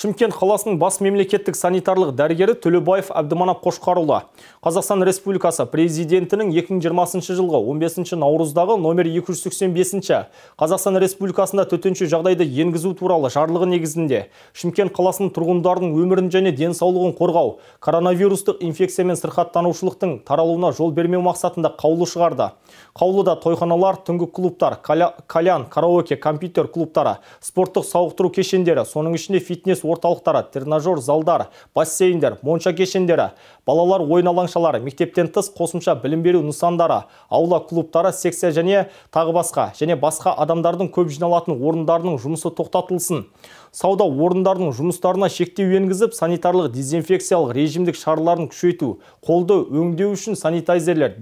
Шымкент қаласының бас мемлекеттік санитарлық дәрігері Төлебаев Әбдіманап Қошқарұлы. Қазақстан Республикасы президентінің 2020 жылғы 15 наурыздағы номер 285-ші Қазақстан Республикасында төтенше жағдайды енгізу туралы жарлығы негізінде Шымкент қаласының тұрғындарының өмірін және денсаулығын қорғау, коронавирустық инфекция мен сырқаттанушылықтың таралуына жол бермеу мақсатында қаулы шығарды. Қаулыда тойханалар, түнгі клубтар, калян, караоке, компьютер клубтары, спорттық сауықтыру кешендері, соның ішінде фитнес орталықтары тренажер залдар бассейндер монша кешендері балалар ойын алаңшалары мектептен тыс қосымша білім беру нысандары аула клубтары секция және тағы басқа және басқа адамдардың көп жиналатын орындарының жұмысы тоқтатылсын сауда орындарының жұмыстарына шектеу енгізіп санитарлық дезинфекциялық режимдік шараларын күшейту қолды өңдеу үшін санитайзерлер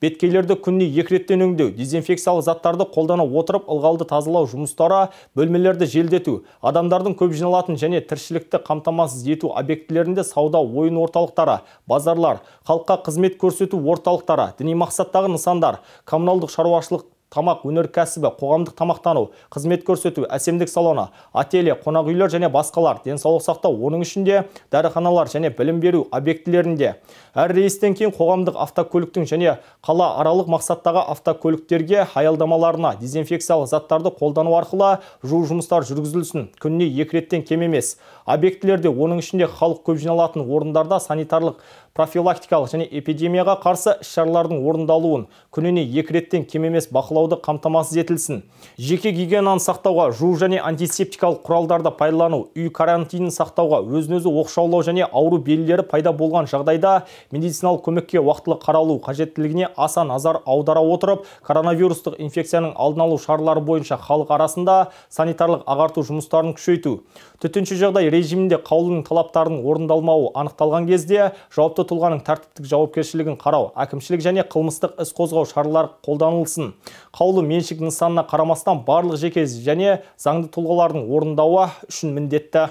беткейлерді күнде екі реттен өңдеу дезинфекциялық заттарды қолдана отырып ылғалды тазалау жұмыстары бөлмелерді желдету адамдардың көп жиналатын және тіршілікті қамтамасыз ету объектілерінде сауда ойын орталықтары базарлар халыққа қызмет көрсету орталықтары діни мақсаттағы нысандар коммуналдық шаруашылық тамақ өнеркәсібі қоғамдық тамақтану қызмет көрсету әсемдік салоны ателье қонақ үйлер және басқалар денсаулық сақтау оның ішінде дәріханалар және білім беру объектілерінде әр рейстен кейін қоғамдық автокөліктің және қала аралық мақсаттағы автокөліктерге аялдамаларына дезинфекциялық заттарды қолдану арқылы жуу жұмыстары жүргізілсін күніне екі реттен кем емес объектілерде оның ішінде халық көп жиналатын орындарда санитарлық профилактикалық және эпидемияға қарсы іс шаралардың орындалуын күніне екі реттен кем емес бақылау бақылауды қамтамасыз етілсін жеке гигиенаны сақтауға жуу және антисептикалық құралдарды пайдалану үй карантинін сақтауға өзін өзі оқшаулау және ауру белгілері пайда болған жағдайда медициналық көмекке уақытылы қаралу қажеттілігіне аса назар аудара отырып коронавирустық инфекцияның алдын алу шаралары бойынша халық арасында санитарлық ағарту жұмыстарын күшейту төтенше жағдай режимінде қаулының талаптарының орындалмауы анықталған кезде жауапты тұлғаның тәртіптік жауапкершілігін қарау әкімшілік және қылмыстық іс қозғау шаралары қолданылсын қаулы меншік нысанына қарамастан барлық жеке және заңды тұлғалардың орындауы үшін міндетті